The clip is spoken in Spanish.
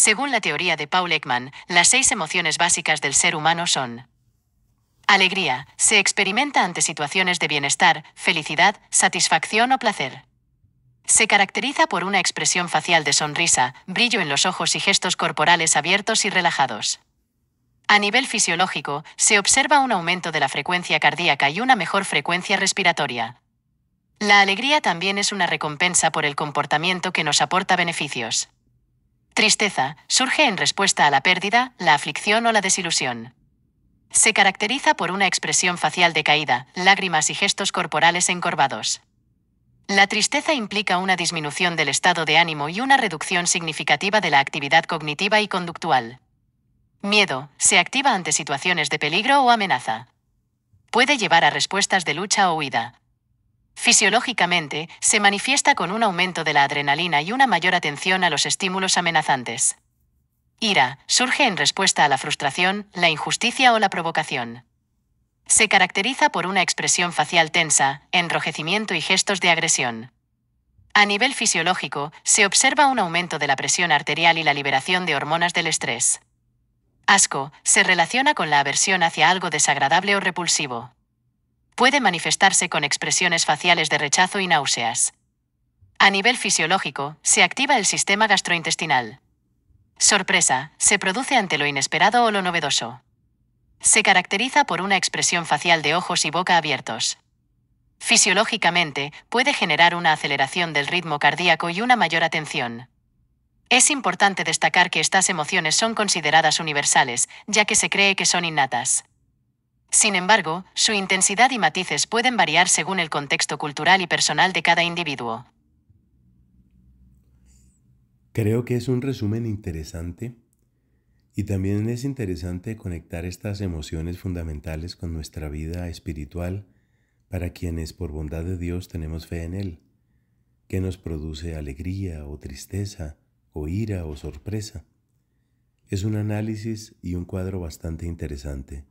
Según la teoría de Paul Ekman, las seis emociones básicas del ser humano son Alegría. Se experimenta ante situaciones de bienestar, felicidad, satisfacción o placer. Se caracteriza por una expresión facial de sonrisa, brillo en los ojos y gestos corporales abiertos y relajados. A nivel fisiológico, se observa un aumento de la frecuencia cardíaca y una mejor frecuencia respiratoria. La alegría también es una recompensa por el comportamiento que nos aporta beneficios. Tristeza surge en respuesta a la pérdida, la aflicción o la desilusión. Se caracteriza por una expresión facial decaída, lágrimas y gestos corporales encorvados. La tristeza implica una disminución del estado de ánimo y una reducción significativa de la actividad cognitiva y conductual. Miedo, se activa ante situaciones de peligro o amenaza. Puede llevar a respuestas de lucha o huida, Fisiológicamente, se manifiesta con un aumento de la adrenalina y una mayor atención a los estímulos amenazantes. Ira, surge en respuesta a la frustración, la injusticia o la provocación. Se caracteriza por una expresión facial tensa, enrojecimiento y gestos de agresión. A nivel fisiológico, se observa un aumento de la presión arterial y la liberación de hormonas del estrés. Asco, se relaciona con la aversión hacia algo desagradable o repulsivo puede manifestarse con expresiones faciales de rechazo y náuseas. A nivel fisiológico, se activa el sistema gastrointestinal. Sorpresa, se produce ante lo inesperado o lo novedoso. Se caracteriza por una expresión facial de ojos y boca abiertos. Fisiológicamente, puede generar una aceleración del ritmo cardíaco y una mayor atención. Es importante destacar que estas emociones son consideradas universales, ya que se cree que son innatas. Sin embargo, su intensidad y matices pueden variar según el contexto cultural y personal de cada individuo. Creo que es un resumen interesante y también es interesante conectar estas emociones fundamentales con nuestra vida espiritual para quienes por bondad de Dios tenemos fe en Él, que nos produce alegría o tristeza o ira o sorpresa. Es un análisis y un cuadro bastante interesante.